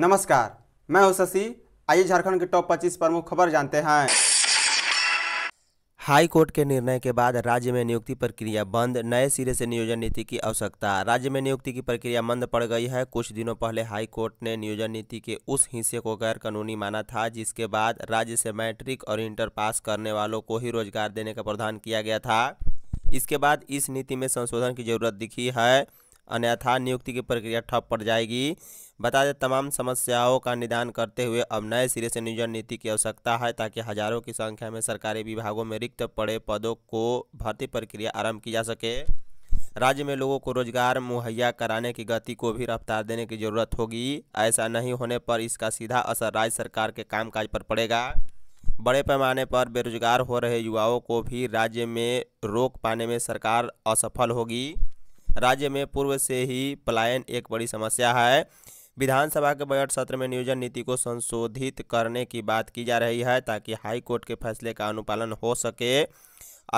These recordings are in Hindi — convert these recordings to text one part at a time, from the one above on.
नमस्कार मैं हूं शशि आइए झारखंड के टॉप 25 प्रमुख खबर जानते हैं हाई कोर्ट के निर्णय के बाद राज्य में नियुक्ति प्रक्रिया बंद नए सिरे से नियोजन नीति की आवश्यकता राज्य में नियुक्ति की प्रक्रिया मंद पड़ गई है कुछ दिनों पहले हाई कोर्ट ने नियोजन नीति के उस हिस्से को गैर कानूनी माना था जिसके बाद राज्य से मैट्रिक और इंटर पास करने वालों को ही रोजगार देने का प्रावधान किया गया था इसके बाद इस नीति में संशोधन की जरूरत दिखी है अन्यथा नियुक्ति की प्रक्रिया ठप पड़ जाएगी बता दें तमाम समस्याओं का निदान करते हुए अब नए सिरे से नियोजन नीति की आवश्यकता है ताकि हजारों की संख्या में सरकारी विभागों में रिक्त पड़े पदों को भर्ती प्रक्रिया आरंभ की जा सके राज्य में लोगों को रोजगार मुहैया कराने की गति को भी रफ्तार देने की जरूरत होगी ऐसा नहीं होने पर इसका सीधा असर राज्य सरकार के कामकाज पर पड़ेगा बड़े पैमाने पर बेरोजगार हो रहे युवाओं को भी राज्य में रोक पाने में सरकार असफल होगी राज्य में पूर्व से ही पलायन एक बड़ी समस्या है विधानसभा के बजट सत्र में नियोजन नीति को संशोधित करने की बात की जा रही है ताकि हाई कोर्ट के फैसले का अनुपालन हो सके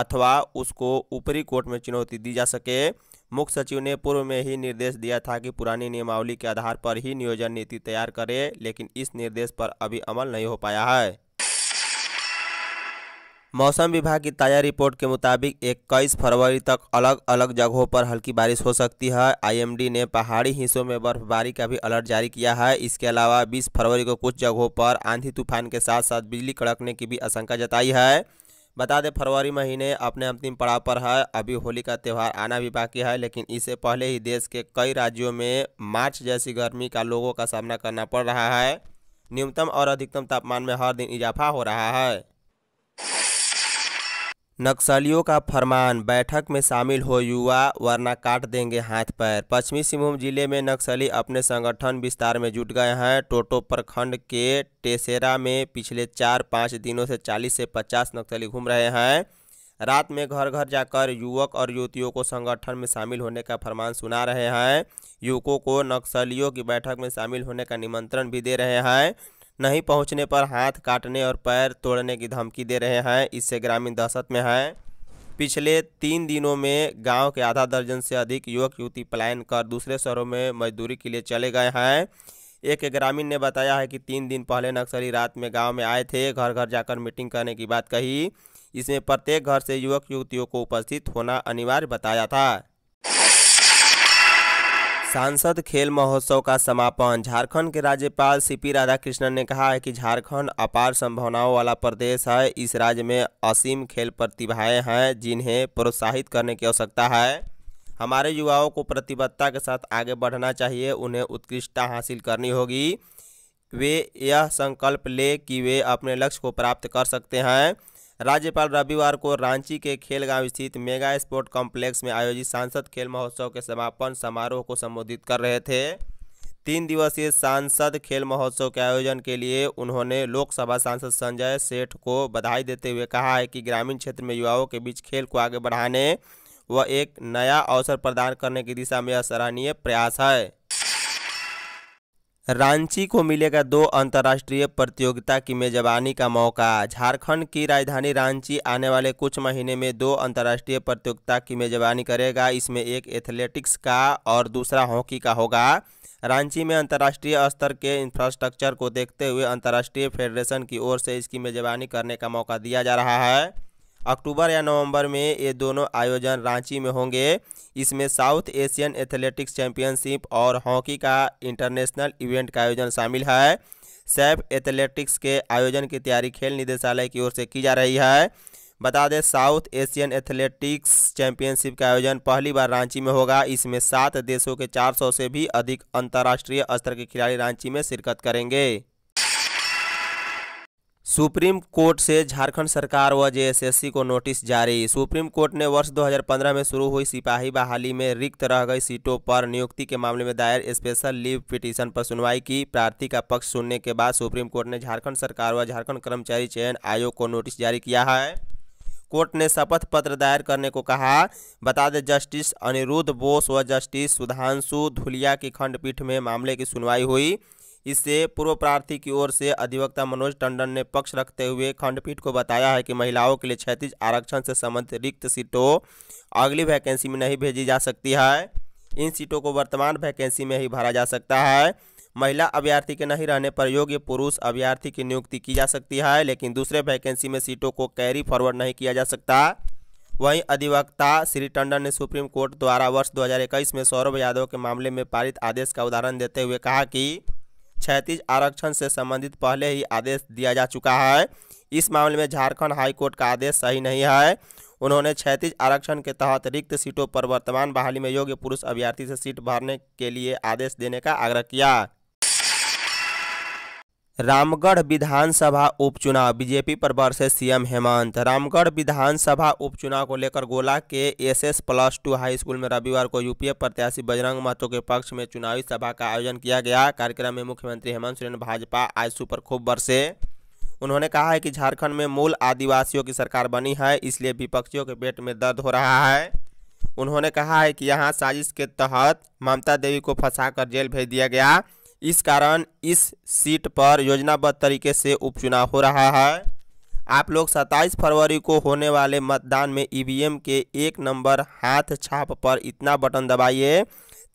अथवा उसको ऊपरी कोर्ट में चुनौती दी जा सके मुख्य सचिव ने पूर्व में ही निर्देश दिया था कि पुरानी नियमावली के आधार पर ही नियोजन नीति तैयार करे लेकिन इस निर्देश पर अभी अमल नहीं हो पाया है मौसम विभाग की ताज़ा रिपोर्ट के मुताबिक इक्कीस फरवरी तक अलग अलग जगहों पर हल्की बारिश हो सकती है आईएमडी ने पहाड़ी हिस्सों में बर्फबारी का भी अलर्ट जारी किया है इसके अलावा 20 फरवरी को कुछ जगहों पर आंधी तूफान के साथ साथ बिजली कड़कने की भी आशंका जताई है बता दें फरवरी महीने अपने अंतिम पड़ाव पर है अभी होली का त्यौहार आना भी बाकी है लेकिन इससे पहले ही देश के कई राज्यों में मार्च जैसी गर्मी का लोगों का सामना करना पड़ रहा है न्यूनतम और अधिकतम तापमान में हर दिन इजाफा हो रहा है नक्सलियों का फरमान बैठक में शामिल हो युवा वरना काट देंगे हाथ पैर पश्चिमी सिंहभूम जिले में नक्सली अपने संगठन विस्तार में जुट गए हैं टोटो प्रखंड के टेसेरा में पिछले चार पाँच दिनों से चालीस से पचास नक्सली घूम रहे हैं रात में घर घर जाकर युवक और युवतियों को संगठन में शामिल होने का फरमान सुना रहे हैं युवकों को नक्सलियों की बैठक में शामिल होने का निमंत्रण भी दे रहे हैं नहीं पहुंचने पर हाथ काटने और पैर तोड़ने की धमकी दे रहे हैं इससे ग्रामीण दहशत में हैं पिछले तीन दिनों में गांव के आधा दर्जन से अधिक युवक युवती पलायन कर दूसरे शहरों में मजदूरी के लिए चले गए हैं एक ग्रामीण ने बताया है कि तीन दिन पहले नक्सली रात में गांव में आए थे घर घर जाकर मीटिंग करने की बात कही इसमें प्रत्येक घर से युवक युवतियों को उपस्थित होना अनिवार्य बताया था सांसद खेल महोत्सव का समापन झारखंड के राज्यपाल सीपी राधाकृष्णन ने कहा है कि झारखंड अपार संभावनाओं वाला प्रदेश है इस राज्य में असीम खेल प्रतिभाएं हैं जिन्हें प्रोत्साहित करने की आवश्यकता है हमारे युवाओं को प्रतिबद्धता के साथ आगे बढ़ना चाहिए उन्हें उत्कृष्टता हासिल करनी होगी वे यह संकल्प ले कि वे अपने लक्ष्य को प्राप्त कर सकते हैं राज्यपाल रविवार को रांची के खेलगांव स्थित मेगा स्पोर्ट कॉम्प्लेक्स में आयोजित सांसद खेल महोत्सव के समापन समारोह को संबोधित कर रहे थे तीन दिवसीय सांसद खेल महोत्सव के आयोजन के लिए उन्होंने लोकसभा सांसद संजय सेठ को बधाई देते हुए कहा है कि ग्रामीण क्षेत्र में युवाओं के बीच खेल को आगे बढ़ाने व एक नया अवसर प्रदान करने की दिशा में सराहनीय प्रयास है रांची को मिलेगा दो अंतर्राष्ट्रीय प्रतियोगिता की मेजबानी का मौका झारखंड की राजधानी रांची आने वाले कुछ महीने में दो अंतर्राष्ट्रीय प्रतियोगिता की मेजबानी करेगा इसमें एक एथलेटिक्स का और दूसरा हॉकी का होगा रांची में अंतर्राष्ट्रीय स्तर के इंफ्रास्ट्रक्चर को देखते हुए अंतर्राष्ट्रीय फेडरेशन की ओर से इसकी मेजबानी करने का मौका दिया जा रहा है अक्टूबर या नवंबर में ये दोनों आयोजन रांची में होंगे इसमें साउथ एशियन एथलेटिक्स चैंपियनशिप और हॉकी का इंटरनेशनल इवेंट का आयोजन शामिल है सैफ एथलेटिक्स के आयोजन की तैयारी खेल निदेशालय की ओर से की जा रही है बता दें साउथ एशियन एथलेटिक्स चैंपियनशिप का आयोजन पहली बार रांची में होगा इसमें सात देशों के 400 से भी अधिक अंतर्राष्ट्रीय स्तर के खिलाड़ी रांची में शिरकत करेंगे सुप्रीम कोर्ट से झारखंड सरकार व जेएसएससी को नोटिस जारी सुप्रीम कोर्ट ने वर्ष 2015 में शुरू हुई सिपाही बहाली में रिक्त रह गई सीटों पर नियुक्ति के मामले में दायर स्पेशल लीव पिटीशन पर सुनवाई की प्रार्थी का पक्ष सुनने के बाद सुप्रीम कोर्ट ने झारखंड सरकार व झारखंड कर्मचारी चयन आयोग को नोटिस जारी किया है कोर्ट ने शपथ पत्र दायर करने को कहा बता दें जस्टिस अनिरुद्ध बोस व जस्टिस सुधांशु धुलिया की खंडपीठ में मामले की सुनवाई हुई इससे पूर्व प्रार्थी की ओर से अधिवक्ता मनोज टंडन ने पक्ष रखते हुए खंडपीठ को बताया है कि महिलाओं के लिए क्षतिज आरक्षण से संबंधित रिक्त सीटों अगली वैकेंसी में नहीं भेजी जा सकती है इन सीटों को वर्तमान वैकेंसी में ही भरा जा सकता है महिला अभ्यर्थी के नहीं रहने पर योग्य पुरुष अभ्यर्थी की नियुक्ति की जा सकती है लेकिन दूसरे वैकेंसी में सीटों को कैरी फॉरवर्ड नहीं किया जा सकता वहीं अधिवक्ता श्री टंडन ने सुप्रीम कोर्ट द्वारा वर्ष 2021 में सौरभ यादव के मामले में पारित आदेश का उदाहरण देते हुए कहा कि क्षतिज आरक्षण से संबंधित पहले ही आदेश दिया जा चुका है इस मामले में झारखंड हाईकोर्ट का आदेश सही नहीं है उन्होंने क्षतिज आरक्षण के तहत रिक्त सीटों पर वर्तमान बहाली में योग्य पुरुष अभ्यर्थी से सीट भरने के लिए आदेश देने का आग्रह किया रामगढ़ विधानसभा उपचुनाव बीजेपी पर बरसे सीएम हेमंत रामगढ़ विधानसभा उपचुनाव को लेकर गोला के SS plus two high school में रविवार को यूपीए प्रत्याशी बजरंग महतो के पक्ष में चुनावी सभा का आयोजन किया गया कार्यक्रम में मुख्यमंत्री हेमंत सोरेन भाजपा आज सुपर खूब बरसे उन्होंने कहा है कि झारखंड में मूल आदिवासियों की सरकार बनी है इसलिए विपक्षियों के पेट में दर्द हो रहा है उन्होंने कहा है कि यहाँ साजिश के तहत ममता देवी को फंसा जेल भेज दिया गया इस कारण इस सीट पर योजनाबद्ध तरीके से उपचुनाव हो रहा है आप लोग 27 फरवरी को होने वाले मतदान में ईवीएम के एक नंबर हाथ छाप पर इतना बटन दबाइए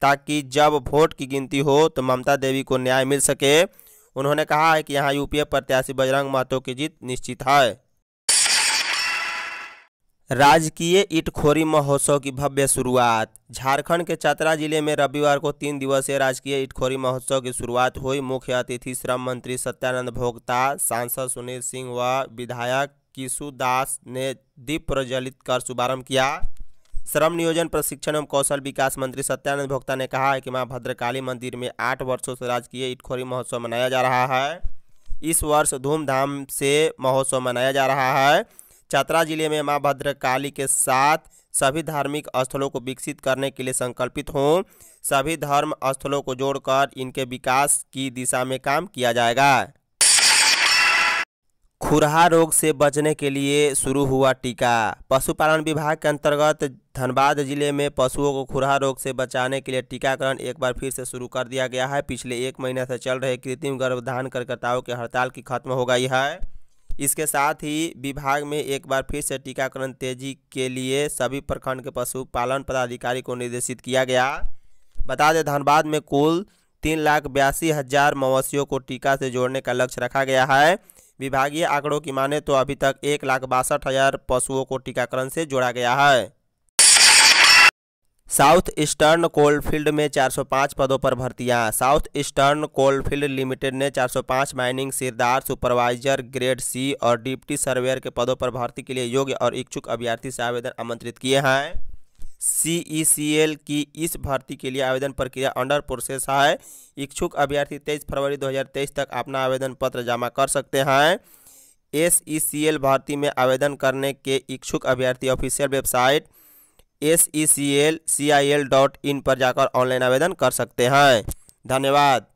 ताकि जब वोट की गिनती हो तो ममता देवी को न्याय मिल सके उन्होंने कहा है कि यहाँ यूपीए प्रत्याशी बजरंग महतो की जीत निश्चित है राजकीय ईटखोरी महोत्सव की भव्य शुरुआत झारखंड के चतरा जिले में रविवार को तीन दिवसीय राजकीय ईटखोरी महोत्सव की शुरुआत हुई मुख्य अतिथि श्रम मंत्री सत्यानंद भोक्ता सांसद सुनील सिंह व विधायक किशु दास ने दीप प्रज्वलित कर शुभारंभ किया श्रम नियोजन प्रशिक्षण एवं कौशल विकास मंत्री सत्यानंद भोक्ता ने कहा है कि माँ भद्रकाली मंदिर में आठ वर्षों से राजकीय ईटखोरी महोत्सव मनाया जा रहा है इस वर्ष धूमधाम से महोत्सव मनाया जा रहा है चतरा जिले में माँ भद्रकाली के साथ सभी धार्मिक स्थलों को विकसित करने के लिए संकल्पित हों सभी धर्म स्थलों को जोड़कर इनके विकास की दिशा में काम किया जाएगा खुरहा रोग से बचने के लिए शुरू हुआ टीका पशुपालन विभाग के अंतर्गत धनबाद जिले में पशुओं को खुरहा रोग से बचाने के लिए टीकाकरण एक बार फिर से शुरू कर दिया गया है पिछले एक महीने से चल रहे कृत्रिम गर्भधान कार्यकर्ताओं की हड़ताल की खत्म हो गई है इसके साथ ही विभाग में एक बार फिर से टीकाकरण तेजी के लिए सभी प्रखंड के पशुपालन पदाधिकारी को निर्देशित किया गया बता दें धनबाद में कुल तीन लाख बयासी हज़ार मवेशियों को टीका से जोड़ने का लक्ष्य रखा गया है विभागीय आंकड़ों की माने तो अभी तक एक लाख बासठ हज़ार पशुओं को टीकाकरण से जोड़ा गया है साउथ ईस्टर्न कोलफील्ड में 405 पदों पर भर्तियां साउथ ईस्टर्न कोलफील्ड लिमिटेड ने 405 माइनिंग सिरदार सुपरवाइजर ग्रेड सी और डिप्टी सर्वेयर के पदों पर भर्ती के लिए योग्य और इच्छुक अभ्यर्थी से आवेदन आमंत्रित किए हैं सीईसीएल e की इस भर्ती के लिए आवेदन प्रक्रिया अंडर प्रोसेस है इच्छुक अभ्यर्थी तेईस फरवरी दो तक अपना आवेदन पत्र जमा कर सकते हैं एस e भर्ती में आवेदन करने के इच्छुक अभ्यर्थी official website S E C L C I L dot in पर जाकर ऑनलाइन आवेदन कर सकते हैं धन्यवाद